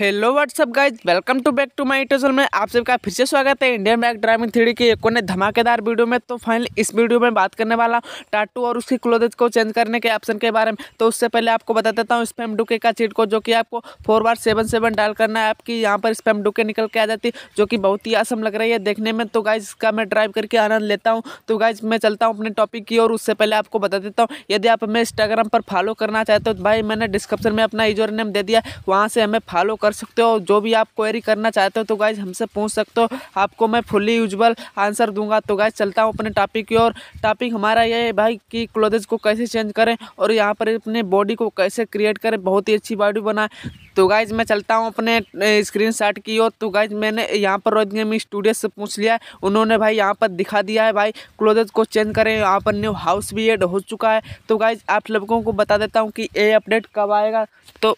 hello WhatsApp guys welcome to back to my YouTube channel में आप सबका फिर से स्वागत है इंडियन बैक ड्राइविंग थ्री की एक धमाकेदार वीडियो में तो फाइनल इस वीडियो में बात करने वाला हूँ टाटू और उसकी क्लोथ को चेंज करने के ऑप्शन के बारे में तो उससे पहले आपको बता देता हूँ स्पैम डुके का चीट को जो कि आपको फोर बार सेवन सेवन डायल करना है आपकी यहाँ पर स्पैम डुके निकल के आ जाती है जो कि बहुत ही आसम लग रही है देखने में तो गाइज इसका मैं ड्राइव करके आनंद लेता हूँ तो गाइज मैं चलता हूँ अपने टॉपिक की और उससे पहले आपको बता देता हूँ यदि आप हमें इंस्टाग्राम पर फॉलो करना चाहते हो तो भाई मैंने डिस्क्रिप्शन में अपना यूजर नेम दे दिया वहाँ से हमें फॉलो कर सकते हो जो भी आप क्वेरी करना चाहते हो तो गाइज हमसे पूछ सकते हो आपको मैं फुली यूजबल आंसर दूंगा तो गाइज चलता हूँ अपने टॉपिक की ओर टॉपिक हमारा ये है भाई कि क्लोदेज को कैसे चेंज करें और यहाँ पर अपने बॉडी को कैसे क्रिएट करें बहुत ही अच्छी बॉडी बनाए तो गाइज मैं चलता हूँ अपने स्क्रीन शॉट की ओर तो गाइज मैंने यहाँ पर रोहित गेमिंग स्टूडियो से पूछ लिया है उन्होंने भाई यहाँ पर दिखा दिया है भाई क्लोदेज को चेंज करें यहाँ पर न्यू हाउस भी एड हो चुका है तो गाइज आप लोगों को बता देता हूँ कि ये अपडेट कब आएगा तो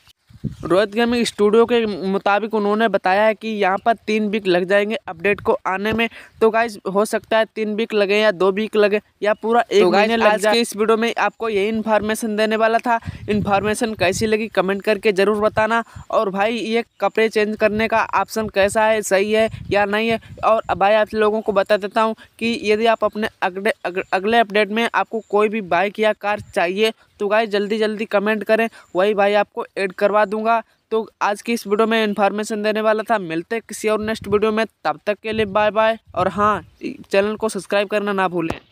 रोहित गेमिंग स्टूडियो के मुताबिक उन्होंने बताया है कि यहाँ पर तीन वीक लग जाएंगे अपडेट को आने में तो गाइज हो सकता है तीन वीक लगे या दो वीक लगे या पूरा एक तो महीने लग जाए इस वीडियो में आपको यही इन्फॉर्मेशन देने वाला था इन्फॉर्मेशन कैसी लगी कमेंट करके ज़रूर बताना और भाई ये कपड़े चेंज करने का ऑप्शन कैसा है सही है या नहीं है और भाई आप लोगों को बता देता हूँ कि यदि आप अपने अगले अगले अपडेट में आपको कोई भी बाइक या कार चाहिए तो गाइज जल्दी जल्दी कमेंट करें वही भाई आपको एड करवा दूँगा तो आज की इस वीडियो में इन्फॉर्मेशन देने वाला था मिलते किसी और नेक्स्ट वीडियो में तब तक के लिए बाय बाय और हाँ चैनल को सब्सक्राइब करना ना भूलें